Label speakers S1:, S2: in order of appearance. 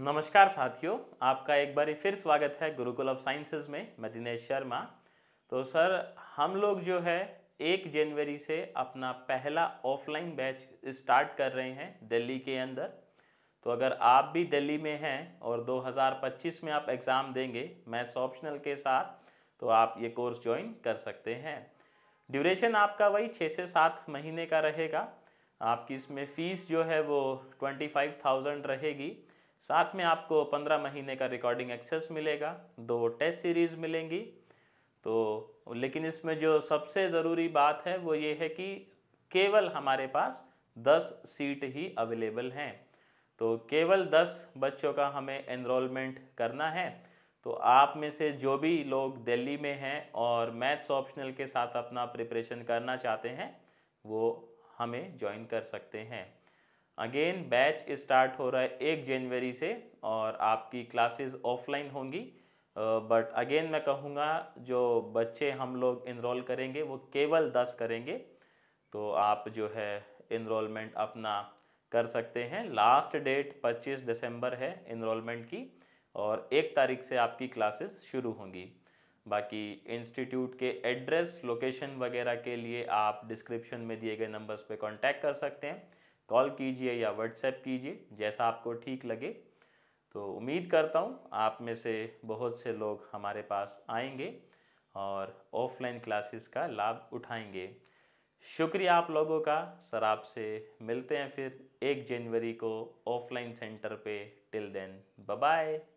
S1: नमस्कार साथियों आपका एक बार फिर स्वागत है गुरुकुल ऑफ साइंसेज में मैं दिनेश शर्मा तो सर हम लोग जो है एक जनवरी से अपना पहला ऑफलाइन बैच स्टार्ट कर रहे हैं दिल्ली के अंदर तो अगर आप भी दिल्ली में हैं और 2025 में आप एग्ज़ाम देंगे मैथ्स ऑप्शनल के साथ तो आप ये कोर्स ज्वाइन कर सकते हैं ड्यूरेशन आपका वही छः से सात महीने का रहेगा आपकी इसमें फ़ीस जो है वो ट्वेंटी फाइव थाउजेंड रहेगी साथ में आपको पंद्रह महीने का रिकॉर्डिंग एक्सेस मिलेगा दो टेस्ट सीरीज़ मिलेंगी तो लेकिन इसमें जो सबसे ज़रूरी बात है वो ये है कि केवल हमारे पास दस सीट ही अवेलेबल हैं तो केवल दस बच्चों का हमें एनरोलमेंट करना है तो आप में से जो भी लोग दिल्ली में हैं और मैथ्स ऑप्शनल के साथ अपना प्रिपरेशन करना चाहते हैं वो हमें ज्वाइन कर सकते हैं अगेन बैच स्टार्ट हो रहा है एक जनवरी से और आपकी क्लासेस ऑफलाइन होंगी बट uh, अगेन मैं कहूँगा जो बच्चे हम लोग इनरोल करेंगे वो केवल दस करेंगे तो आप जो है इनरोलमेंट अपना कर सकते हैं लास्ट डेट 25 दिसंबर है इनरोलमेंट की और एक तारीख से आपकी क्लासेस शुरू होंगी बाकी इंस्टीट्यूट के एड्रेस लोकेशन वगैरह के लिए आप डिस्क्रिप्शन में दिए गए नंबर्स पे कांटेक्ट कर सकते हैं कॉल कीजिए या व्हाट्सएप कीजिए जैसा आपको ठीक लगे तो उम्मीद करता हूँ आप में से बहुत से लोग हमारे पास आएंगे और ऑफलाइन क्लासेस का लाभ उठाएंगे शुक्रिया आप लोगों का सर आपसे मिलते हैं फिर एक जनवरी को ऑफलाइन सेंटर पे टिल देन बाय